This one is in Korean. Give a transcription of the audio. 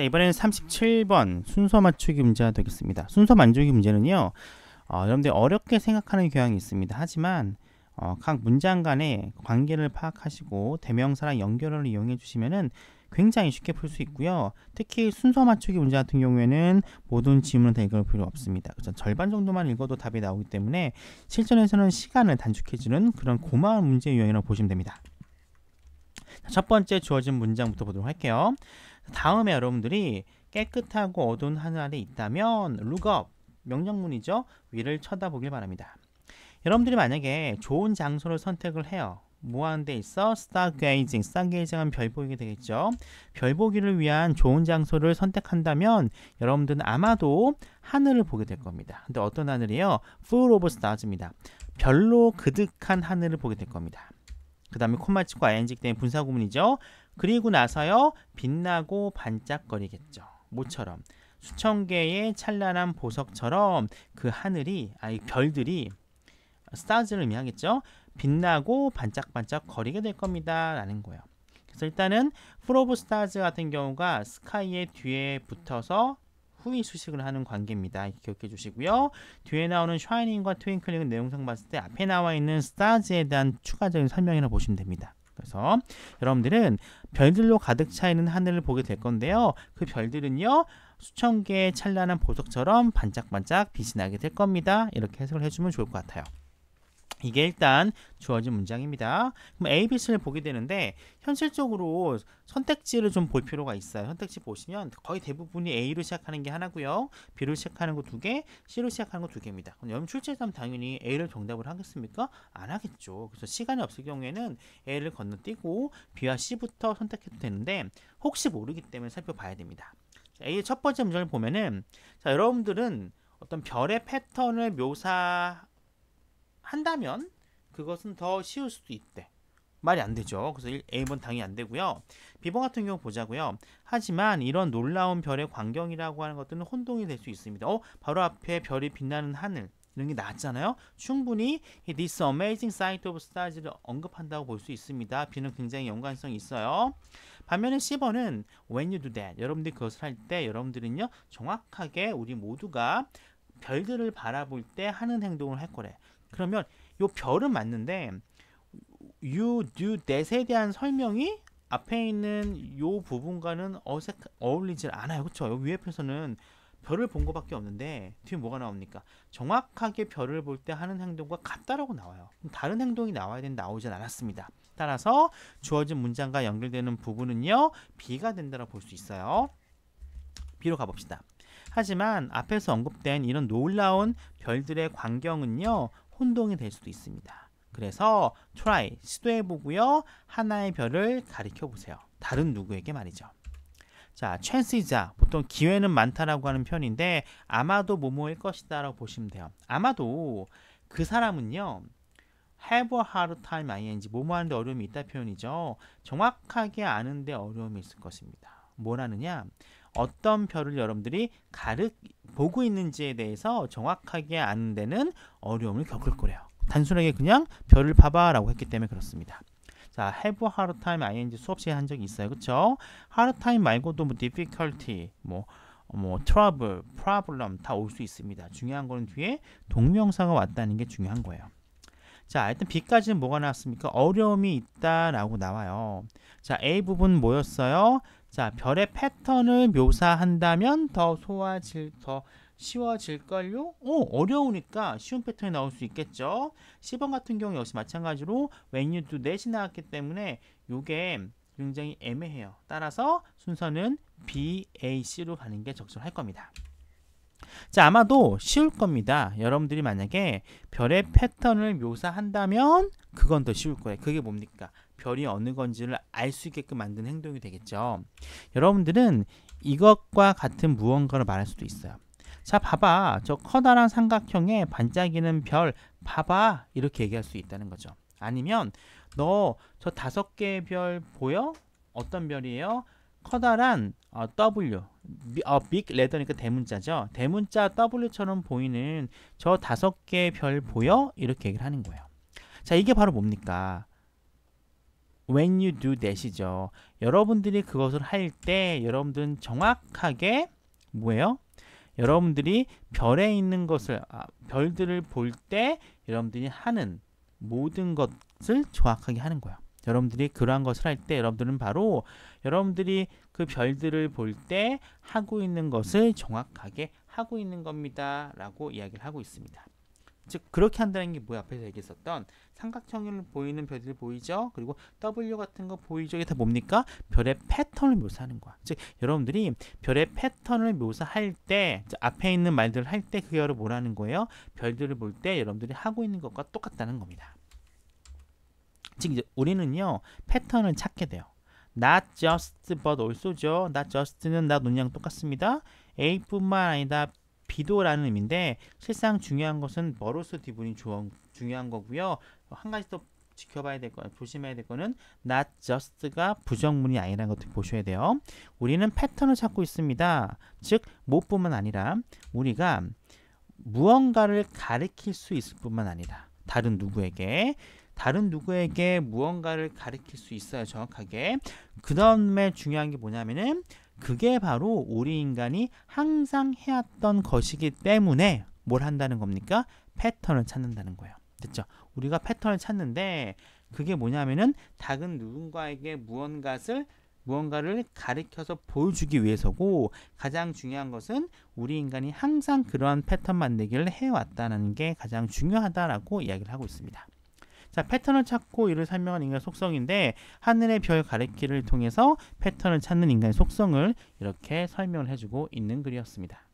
자 이번에는 37번 순서 맞추기 문제가 되겠습니다. 순서 만들기 문제는요. 어, 여러분들 어렵게 생각하는 경향이 있습니다. 하지만 어, 각 문장 간의 관계를 파악하시고 대명사랑 연결어 이용해 주시면은 굉장히 쉽게 풀 수 있고요. 특히 순서 맞추기 문제 같은 경우에는 모든 지문을 다 읽을 필요 없습니다. 그렇죠? 절반 정도만 읽어도 답이 나오기 때문에 실전에서는 시간을 단축해주는 그런 고마운 문제 유형이라고 보시면 됩니다. 첫 번째 주어진 문장부터 보도록 할게요. 다음에 여러분들이 깨끗하고 어두운 하늘 아래 있다면 룩업 명령문이죠. 위를 쳐다보길 바랍니다. 여러분들이 만약에 좋은 장소를 선택을 해요. 무한대 있어? 스타게이징. 스타게이징은 별 보기 되겠죠. 별 보기를 위한 좋은 장소를 선택한다면 여러분들은 아마도 하늘을 보게 될 겁니다. 근데 어떤 하늘이요? 에 Full of stars입니다. 별로 그득한 하늘을 보게 될 겁니다. 그 다음에 콤마 치고 ing 때문에 분사 구문이죠. 그리고 나서요 빛나고 반짝거리겠죠. 모처럼 수천 개의 찬란한 보석처럼 그 하늘이 아이 별들이 스타즈를 의미하겠죠. 빛나고 반짝반짝 거리게 될 겁니다. 라는 거예요. 그래서 일단은 프로브 스타즈 같은 경우가 스카이의 뒤에 붙어서 후위 수식을 하는 관계입니다. 기억해 주시고요. 뒤에 나오는 샤이닝과 트윙클링은 내용상 봤을 때 앞에 나와 있는 스타즈에 대한 추가적인 설명이라 고 보시면 됩니다. 그래서 여러분들은 별들로 가득 차 있는 하늘을 보게 될 건데요. 그 별들은요. 수천 개의 찬란한 보석처럼 반짝반짝 빛이 나게 될 겁니다. 이렇게 해석을 해주면 좋을 것 같아요. 이게 일단 주어진 문장입니다. 그럼 A, B, C를 보게 되는데 현실적으로 선택지를 좀 볼 필요가 있어요. 선택지 보시면 거의 대부분이 A로 시작하는 게 하나고요. B로 시작하는 거 두 개, C로 시작하는 거 두 개입니다. 그럼 여러분 출제하면 당연히 A를 정답을 하겠습니까? 안 하겠죠. 그래서 시간이 없을 경우에는 A를 건너뛰고 B와 C부터 선택해도 되는데 혹시 모르기 때문에 살펴봐야 됩니다. A의 첫 번째 문장을 보면은 자 여러분들은 어떤 별의 패턴을 묘사 한다면 그것은 더 쉬울 수도 있대. 말이 안 되죠. 그래서 A번 당이 안 되고요. B번 같은 경우 보자고요. 하지만 이런 놀라운 별의 광경이라고 하는 것들은 혼동이 될 수 있습니다. 어, 바로 앞에 별이 빛나는 하늘. 이런 게 나왔잖아요. 충분히 This Amazing Sight of Stars를 언급한다고 볼 수 있습니다. B는 굉장히 연관성이 있어요. 반면에 C번은 When you do that, 여러분들이 그것을 할 때 여러분들은요, 정확하게 우리 모두가 별들을 바라볼 때 하는 행동을 할 거래. 그러면 요 별은 맞는데 you do that에 대한 설명이 앞에 있는 요 부분과는 어색 어울리질 않아요. 그렇죠? 요 위에 표에서는 별을 본것밖에 없는데 뒤에 뭐가 나옵니까? 정확하게 별을 볼 때 하는 행동과 같다라고 나와요. 다른 행동이 나와야 되는 나오진 않았습니다. 따라서 주어진 문장과 연결되는 부분은요. 비가 된다라고 볼 수 있어요. 비로 가봅시다. 하지만 앞에서 언급된 이런 놀라운 별들의 광경은요. 혼동이 될 수도 있습니다. 그래서 try, 시도해보고요. 하나의 별을 가리켜보세요. 다른 누구에게 말이죠. 자, chance이자 보통 기회는 많다라고 하는 편인데 아마도 모모일 것이다 라고 보시면 돼요. 아마도 그 사람은요. have a hard time ing 뭐뭐 하는데 어려움이 있다 표현이죠. 정확하게 아는데 어려움이 있을 것입니다. 뭐라느냐? 어떤 별을 여러분들이 가르 보고 있는지에 대해서 정확하게 아는 데는 어려움을 겪을 거래요. 단순하게 그냥 별을 봐봐라고 했기 때문에 그렇습니다. 자, have hard time ing 수업 시간 한 적이 있어요. 그쵸? hard time 말고도 뭐 difficulty, 뭐, 어, 뭐 trouble, problem 다 올 수 있습니다. 중요한 거는 뒤에 동명사가 왔다는 게 중요한 거예요. 자, 일단 B까지는 뭐가 나왔습니까? 어려움이 있다라고 나와요. 자, A 부분 뭐였어요? 자, 별의 패턴을 묘사한다면 더 소화질 더 쉬워질걸요? 오, 어려우니까 쉬운 패턴이 나올 수 있겠죠? 10번 같은 경우 역시 마찬가지로 when you do that이 나왔기 때문에 이게 굉장히 애매해요. 따라서 순서는 B, A, C로 가는 게 적절할 겁니다. 자, 아마도 쉬울 겁니다. 여러분들이 만약에 별의 패턴을 묘사한다면 그건 더 쉬울 거예요. 그게 뭡니까? 별이 어느 건지를 알 수 있게끔 만든 행동이 되겠죠. 여러분들은 이것과 같은 무언가를 말할 수도 있어요. 자, 봐봐. 저 커다란 삼각형에 반짝이는 별, 봐봐. 이렇게 얘기할 수 있다는 거죠. 아니면 너 저 다섯 개의 별 보여? 어떤 별이에요? 커다란 어, W, 어, 빅 레더니까 대문자죠. 대문자 W처럼 보이는 저 다섯 개의 별 보여? 이렇게 얘기를 하는 거예요. 자, 이게 바로 뭡니까? when you do that이죠. 여러분들이 그것을 할 때 여러분들은 정확하게 뭐예요? 여러분들이 별에 있는 것을 아, 별들을 볼 때 여러분들이 하는 모든 것을 정확하게 하는 거예요. 여러분들이 그러한 것을 할 때 여러분들은 바로 여러분들이 그 별들을 볼 때 하고 있는 것을 정확하게 하고 있는 겁니다. 라고 이야기를 하고 있습니다. 즉 그렇게 한다는 게 뭐야 앞에서 얘기했었던 삼각형을 보이는 별들 보이죠 그리고 W 같은 거 보이죠 이게 다 뭡니까 별의 패턴을 묘사하는 거야 즉 여러분들이 별의 패턴을 묘사할 때 앞에 있는 말들을 할 때 그게 바 뭐라는 거예요 별들을 볼 때 여러분들이 하고 있는 것과 똑같다는 겁니다 즉 이제 우리는요 패턴을 찾게 돼요 not just but also죠 not just는 나 논양 똑같습니다 A뿐만 아니다 비도라는 의미인데 실상 중요한 것은 머로스디분이 중요한 거고요. 한 가지 더 지켜봐야 될 거, 조심해야 될 거는 not just가 부정문이 아니라는 것도 보셔야 돼요. 우리는 패턴을 찾고 있습니다. 즉, 무엇뿐만 아니라 우리가 무언가를 가리킬 수 있을 뿐만 아니라 다른 누구에게 다른 누구에게 무언가를 가리킬 수 있어요 정확하게 그 다음에 중요한 게 뭐냐면은 그게 바로 우리 인간이 항상 해왔던 것이기 때문에 뭘 한다는 겁니까? 패턴을 찾는다는 거예요. 됐죠? 우리가 패턴을 찾는데 그게 뭐냐면은 닭은 누군가에게 무언가를 무언가를 가리켜서 보여주기 위해서고 가장 중요한 것은 우리 인간이 항상 그러한 패턴 만들기를 해왔다는 게 가장 중요하다라고 이야기를 하고 있습니다. 자, 패턴을 찾고 이를 설명한 인간의 속성인데 하늘의 별 가리키를 통해서 패턴을 찾는 인간의 속성을 이렇게 설명을 해주고 있는 글이었습니다.